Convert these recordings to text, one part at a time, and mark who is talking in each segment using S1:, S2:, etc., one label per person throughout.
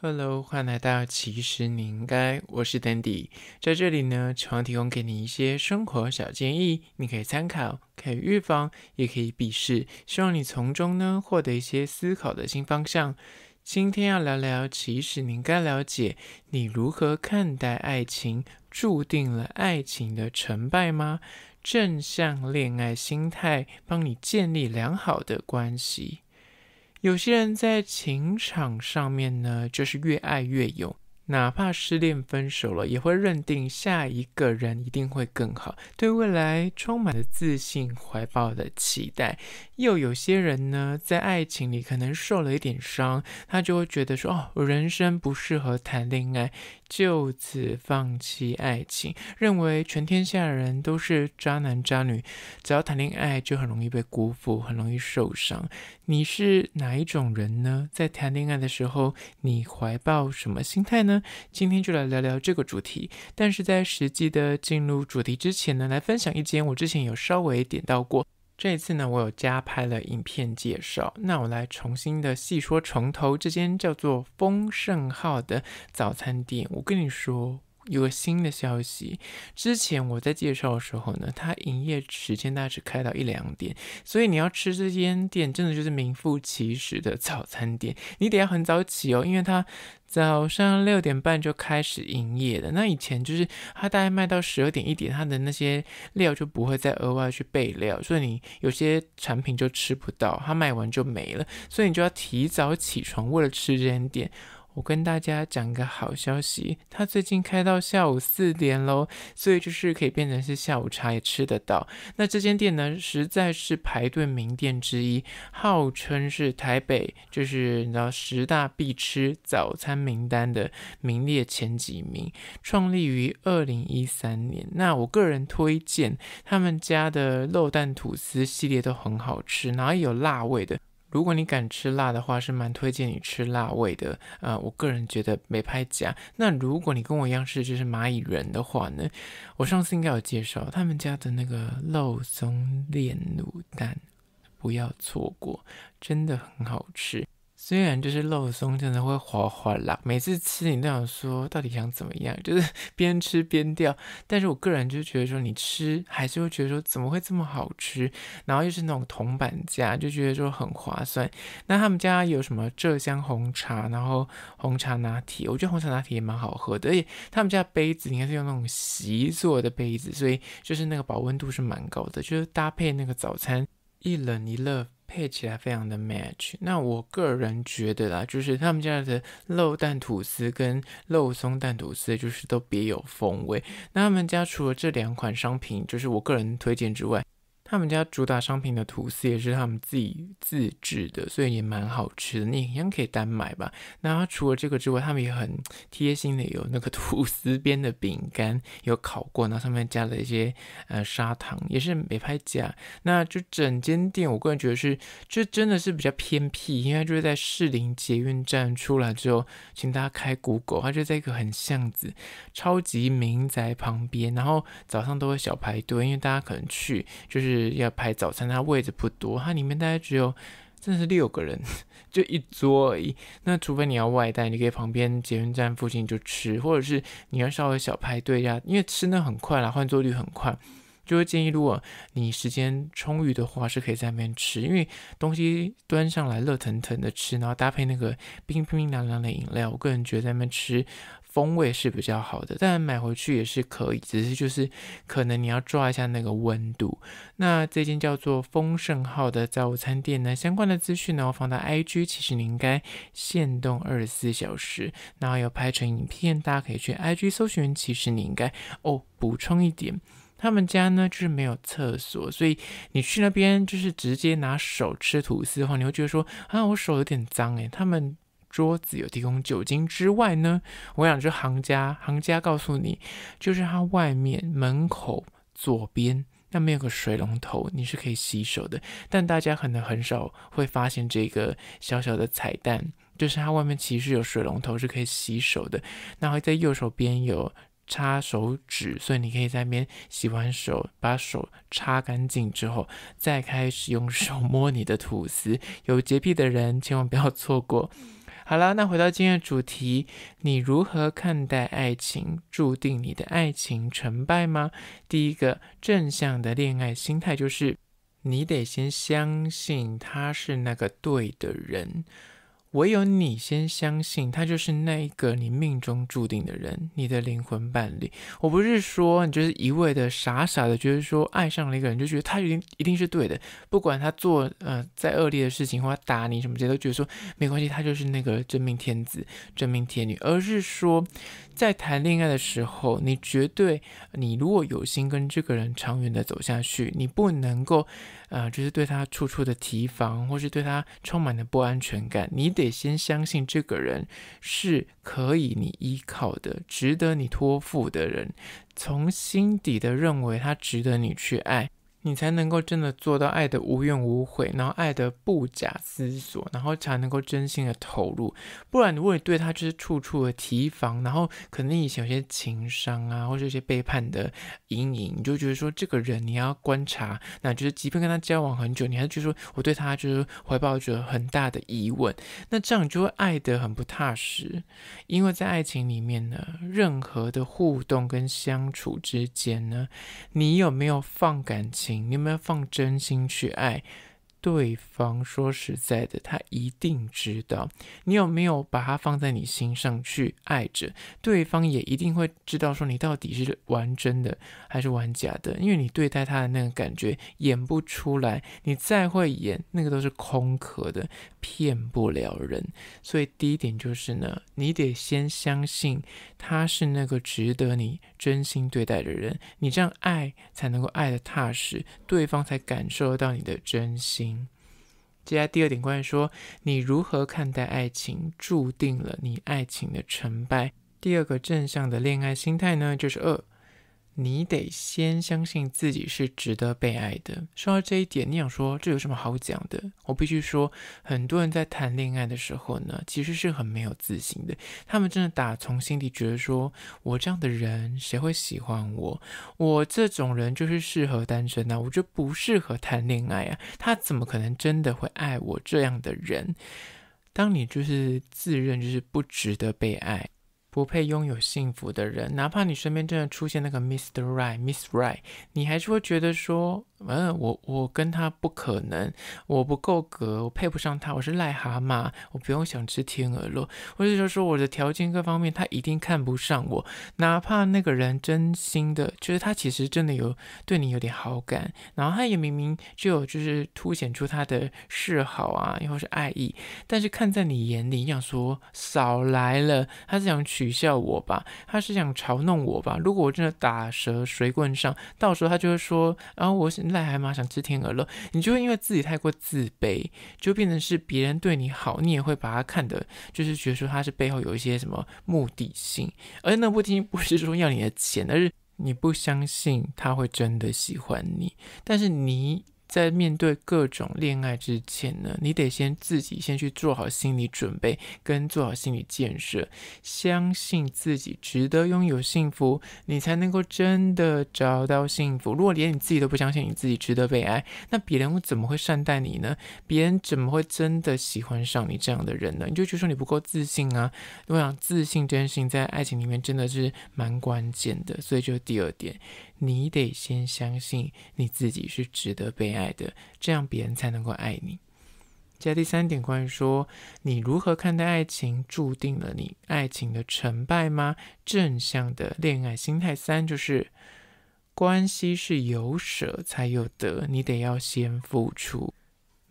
S1: Hello，欢迎来到其实你应该。我是 Dandy，在这里呢，希望提供给你一些生活小建议，你可以参考，可以预防，也可以避世。希望你从中呢，获得一些思考的新方向。今天要聊聊，其实你应该了解，你如何看待爱情，注定了爱情的成败吗？正向恋爱心态，帮你建立良好的关系。有些人在情场上面呢，就是越爱越有。哪怕失恋分手了，也会认定下一个人一定会更好，对未来充满了自信，怀抱的期待。又有些人呢，在爱情里可能受了一点伤，他就会觉得说：“哦，我人生不适合谈恋爱，就此放弃爱情，认为全天下人都是渣男渣女，只要谈恋爱就很容易被辜负，很容易受伤。”你是哪一种人呢？在谈恋爱的时候，你怀抱什么心态呢？今天就来聊聊这个主题，但是在实际的进入主题之前呢，来分享一间我之前有稍微点到过，这一次呢我有加拍了影片介绍，那我来重新的细说从头这间叫做丰盛号的早餐店。我跟你说。有个新的消息，之前我在介绍的时候呢，它营业时间大概只开到一两点，所以你要吃这间店，真的就是名副其实的早餐店，你得要很早起哦，因为它早上六点半就开始营业了。那以前就是它大概卖到十二点一点，它的那些料就不会再额外去备料，所以你有些产品就吃不到，它卖完就没了，所以你就要提早起床为了吃这间店。我跟大家讲个好消息，它最近开到下午四点喽，所以就是可以变成是下午茶也吃得到。那这间店呢，实在是排队名店之一，号称是台北就是你知道十大必吃早餐名单的名列前几名，创立于二零一三年。那我个人推荐他们家的肉蛋吐司系列都很好吃，然后也有辣味的。如果你敢吃辣的话，是蛮推荐你吃辣味的啊！我个人觉得没拍假。那如果你跟我一样是就是蚂蚁人的话呢，我上次应该有介绍他们家的那个肉松炼乳蛋，不要错过，真的很好吃。虽然就是肉松真的会滑滑啦，每次吃你都想说到底想怎么样，就是 边吃边掉。但是我个人就觉得说你吃还是会觉得说怎么会这么好吃，然后又是那种铜板价，就觉得说很划算。那他们家有什么浙江红茶，然后红茶拿铁，我觉得红茶拿铁也蛮好喝的。而且他们家杯子应该是用那种席做的杯子，所以就是那个保温度是蛮高的，就是搭配那个早餐一冷一热。配起来非常的 match。那我个人觉得啦，就是他们家的肉蛋吐司跟肉松蛋吐司，就是都别有风味。那他们家除了这两款商品，就是我个人推荐之外。他们家主打商品的吐司也是他们自己自制的，所以也蛮好吃的。你一样可以单买吧。那除了这个之外，他们也很贴心的有那个 吐司边的饼干，有烤过，然后上面加了一些呃砂糖，也是没拍假。那就整间店，我个人觉得是，这真的是比较偏僻，因为就是在士林捷运站出来之后，请大家开 Google，它就在一个很巷子，超级民宅旁边。然后早上都会小排队，因为大家可能去就是。是要排早餐，它位置不多，它里面大概只有，真的是六个人，就一桌而已。那除非你要外带，你可以旁边捷运站附近就吃，或者是你要稍微小排队呀，因为吃那很快啦，换座率很快，就会建议如果你时间充裕的话，是可以在那边吃，因为东西端上来热腾腾的吃，然后搭配那个冰冰凉凉的饮料，我个人觉得在那边吃。风味是比较好的，当然买回去也是可以，只是就是可能你要抓一下那个温度。那这间叫做丰盛号的早餐店呢，相关的资讯呢我放到 IG，其实你应该限动二十四小时。然后有拍成影片，大家可以去 IG 搜寻。其实你应该哦补充一点，他们家呢就是没有厕所，所以你去那边就是直接拿手吃吐司的话，你会觉得说啊我手有点脏诶。他们。桌子有提供酒精之外呢，我想就行家，行家告诉你，就是它外面门口左边那边有个水龙头，你是可以洗手的。但大家可能很少会发现这个小小的彩蛋，就是它外面其实有水龙头是可以洗手的。然后在右手边有擦手指，所以你可以在那边洗完手，把手擦干净之后，再开始用手摸你的吐司。有洁癖的人千万不要错过。好了，那回到今天的主题，你如何看待爱情？注定你的爱情成败吗？第一个正向的恋爱心态就是，你得先相信他是那个对的人。唯有你先相信，他就是那一个你命中注定的人，你的灵魂伴侣。我不是说你就是一味的傻傻的，觉得说爱上了一个人就觉得他一定一定是对的，不管他做呃再恶劣的事情或者打你什么，些，都觉得说没关系，他就是那个真命天子、真命天女。而是说，在谈恋爱的时候，你绝对，你如果有心跟这个人长远的走下去，你不能够呃，就是对他处处的提防，或是对他充满了不安全感，你得。也先相信这个人是可以你依靠的、值得你托付的人，从心底的认为他值得你去爱。你才能够真的做到爱的无怨无悔，然后爱的不假思索，然后才能够真心的投入。不然，如果你对他就是处处的提防，然后可能以前有些情商啊，或者一些背叛的阴影，你就觉得说这个人你要观察，那就是即便跟他交往很久，你还觉得说我对他就是怀抱着很大的疑问。那这样你就会爱得很不踏实，因为在爱情里面呢，任何的互动跟相处之间呢，你有没有放感情？你有没有放真心去爱？对方说实在的，他一定知道你有没有把他放在你心上去爱着。对方也一定会知道说你到底是玩真的还是玩假的，因为你对待他的那个感觉演不出来，你再会演那个都是空壳的，骗不了人。所以第一点就是呢，你得先相信他是那个值得你真心对待的人，你这样爱才能够爱的踏实，对方才感受得到你的真心。接下来第二点，关于说你如何看待爱情，注定了你爱情的成败。第二个正向的恋爱心态呢，就是二。你得先相信自己是值得被爱的。说到这一点，你想说这有什么好讲的？我必须说，很多人在谈恋爱的时候呢，其实是很没有自信的。他们真的打从心底觉得，说我这样的人谁会喜欢我？我这种人就是适合单身啊，我就不适合谈恋爱啊。他怎么可能真的会爱我这样的人？当你就是自认就是不值得被爱。不配拥有幸福的人，哪怕你身边真的出现那个 Mr. Right、Miss Right，你还是会觉得说，嗯，我我跟他不可能，我不够格，我配不上他，我是癞蛤蟆，我不用想吃天鹅肉，或者说说我的条件各方面他一定看不上我。哪怕那个人真心的，就是他其实真的有对你有点好感，然后他也明明就有就是凸显出他的示好啊，又或是爱意，但是看在你眼里，你想说少来了，他想娶。取笑我吧，他是想嘲弄我吧？如果我真的打蛇随棍上，到时候他就会说，然后我癞蛤蟆想吃天鹅肉，你就会因为自己太过自卑，就变成是别人对你好，你也会把他看的，就是觉得说他是背后有一些什么目的性，而那目的性不是说要你的钱，而是你不相信他会真的喜欢你，但是你。在面对各种恋爱之前呢，你得先自己先去做好心理准备跟做好心理建设，相信自己值得拥有幸福，你才能够真的找到幸福。如果连你自己都不相信你自己值得被爱，那别人会怎么会善待你呢？别人怎么会真的喜欢上你这样的人呢？你就觉得说你不够自信啊？我想自信这件事情在爱情里面真的是蛮关键的，所以就是第二点，你得先相信你自己是值得被爱。爱的，这样别人才能够爱你。接第三点，关于说你如何看待爱情，注定了你爱情的成败吗？正向的恋爱心态三就是，关系是有舍才有得，你得要先付出。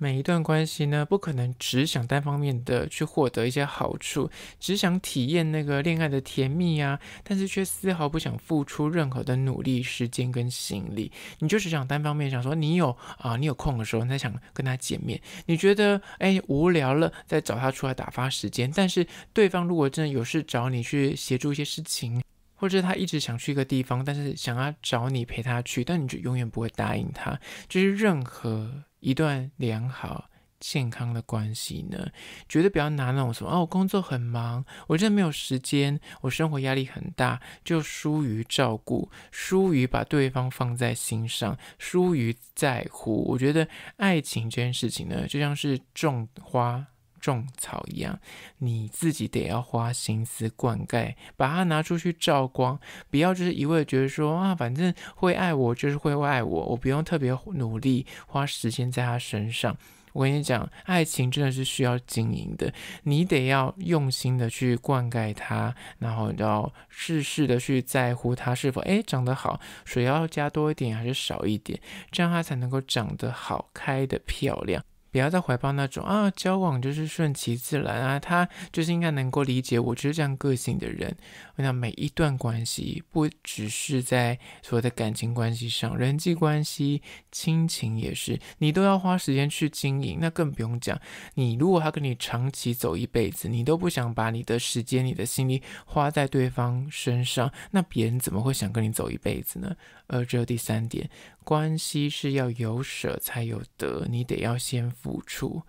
S1: 每一段关系呢，不可能只想单方面的去获得一些好处，只想体验那个恋爱的甜蜜啊，但是却丝毫不想付出任何的努力、时间跟心力。你就只想单方面想说，你有啊，你有空的时候，你才想跟他见面。你觉得哎无聊了，再找他出来打发时间。但是对方如果真的有事找你去协助一些事情，或者他一直想去一个地方，但是想要找你陪他去，但你就永远不会答应他。就是任何。一段良好健康的关系呢，绝对不要拿那种什么哦，我工作很忙，我真的没有时间，我生活压力很大，就疏于照顾，疏于把对方放在心上，疏于在乎。我觉得爱情这件事情呢，就像是种花。种草一样，你自己得要花心思灌溉，把它拿出去照光，不要就是一味觉得说啊，反正会爱我就是会爱我，我不用特别努力，花时间在他身上。我跟你讲，爱情真的是需要经营的，你得要用心的去灌溉它，然后要事事的去在乎它是否诶长得好，水要加多一点还是少一点，这样它才能够长得好，开得漂亮。不要再怀抱那种啊，交往就是顺其自然啊，他就是应该能够理解我就是这样个性的人。我想每一段关系，不只是在所谓的感情关系上，人际关系、亲情也是，你都要花时间去经营。那更不用讲，你如果要跟你长期走一辈子，你都不想把你的时间、你的心力花在对方身上，那别人怎么会想跟你走一辈子呢？呃，只有第三点，关系是要有舍才有得，你得要先。付出。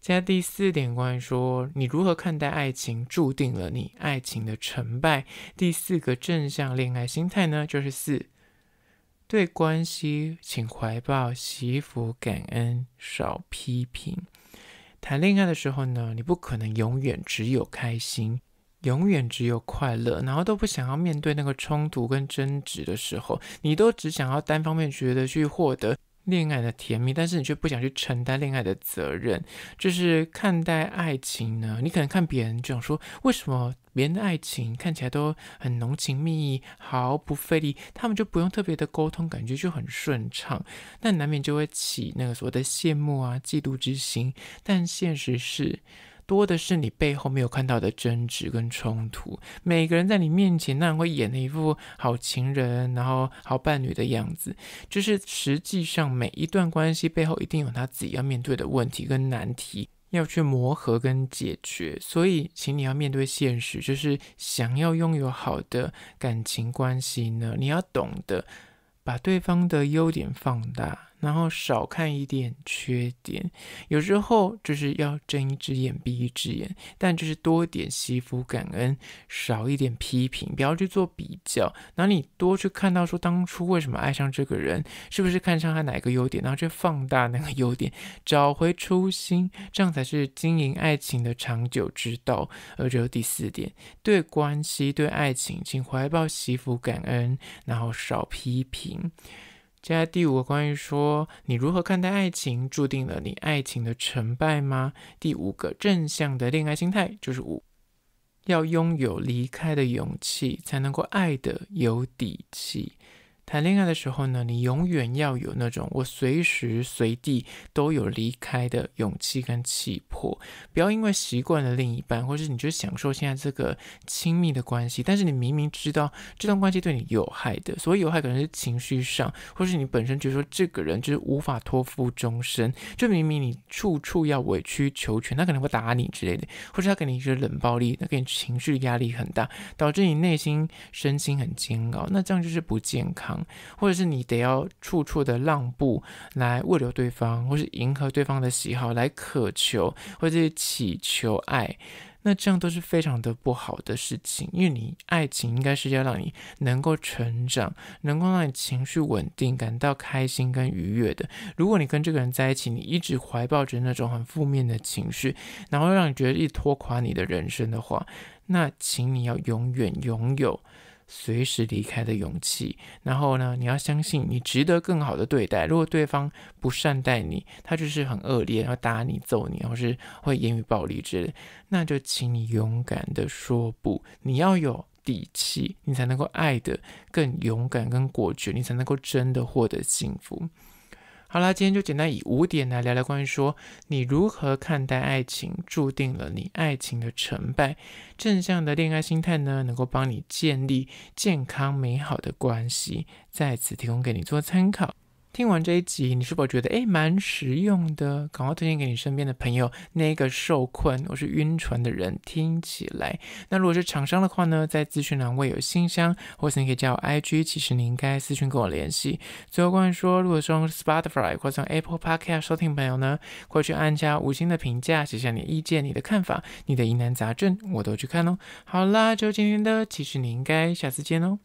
S1: 加第四点，关于说你如何看待爱情，注定了你爱情的成败。第四个正向恋爱心态呢，就是四对关系，请怀抱、祈福、感恩、少批评。谈恋爱的时候呢，你不可能永远只有开心，永远只有快乐，然后都不想要面对那个冲突跟争执的时候，你都只想要单方面觉得去获得。恋爱的甜蜜，但是你却不想去承担恋爱的责任。就是看待爱情呢，你可能看别人这样说，为什么别人的爱情看起来都很浓情蜜意，毫不费力，他们就不用特别的沟通，感觉就很顺畅。那难免就会起那个所谓的羡慕啊、嫉妒之心。但现实是。多的是你背后没有看到的争执跟冲突。每个人在你面前，那会演的一副好情人，然后好伴侣的样子。就是实际上每一段关系背后，一定有他自己要面对的问题跟难题，要去磨合跟解决。所以，请你要面对现实，就是想要拥有好的感情关系呢，你要懂得把对方的优点放大。然后少看一点缺点，有时候就是要睁一只眼闭一只眼，但就是多点惜福感恩，少一点批评，不要去做比较。然后你多去看到说当初为什么爱上这个人，是不是看上他哪个优点，然后去放大那个优点，找回初心，这样才是经营爱情的长久之道。而这是第四点，对关系、对爱情，请怀抱惜福感恩，然后少批评。接下来第五个，关于说你如何看待爱情，注定了你爱情的成败吗？第五个正向的恋爱心态就是五，要拥有离开的勇气，才能够爱的有底气。谈恋爱的时候呢，你永远要有那种我随时随地都有离开的勇气跟气魄，不要因为习惯了另一半，或是你就享受现在这个亲密的关系，但是你明明知道这段关系对你有害的，所以有害可能是情绪上，或是你本身就说这个人就是无法托付终身，就明明你处处要委曲求全，他可能会打你之类的，或是他给你一些冷暴力，他给你情绪压力很大，导致你内心身心很煎熬，那这样就是不健康。或者是你得要处处的让步来慰留对方，或是迎合对方的喜好来渴求，或是祈求爱，那这样都是非常的不好的事情。因为你爱情应该是要让你能够成长，能够让你情绪稳定，感到开心跟愉悦的。如果你跟这个人在一起，你一直怀抱着那种很负面的情绪，然后让你觉得一直拖垮你的人生的话，那请你要永远拥有。随时离开的勇气，然后呢，你要相信你值得更好的对待。如果对方不善待你，他就是很恶劣，要打你、揍你，或是会言语暴力之类，那就请你勇敢的说不。你要有底气，你才能够爱的更勇敢、更果决，你才能够真的获得幸福。好啦，今天就简单以五点来聊聊关于说你如何看待爱情，注定了你爱情的成败。正向的恋爱心态呢，能够帮你建立健康美好的关系，在此提供给你做参考。听完这一集，你是否觉得诶蛮实用的？赶快推荐给你身边的朋友。那个受困，或是晕船的人，听起来。那如果是厂商的话呢，在资讯栏位有信箱，或是你可以加我 IG。其实你应该私讯跟我联系。最后关于说，如果说用 Spotify 或用 Apple Podcast 收听朋友呢，快去按下五星的评价，写下你的意见、你的看法、你的疑难杂症，我都去看哦。好啦，就今天的，其实你应该下次见哦。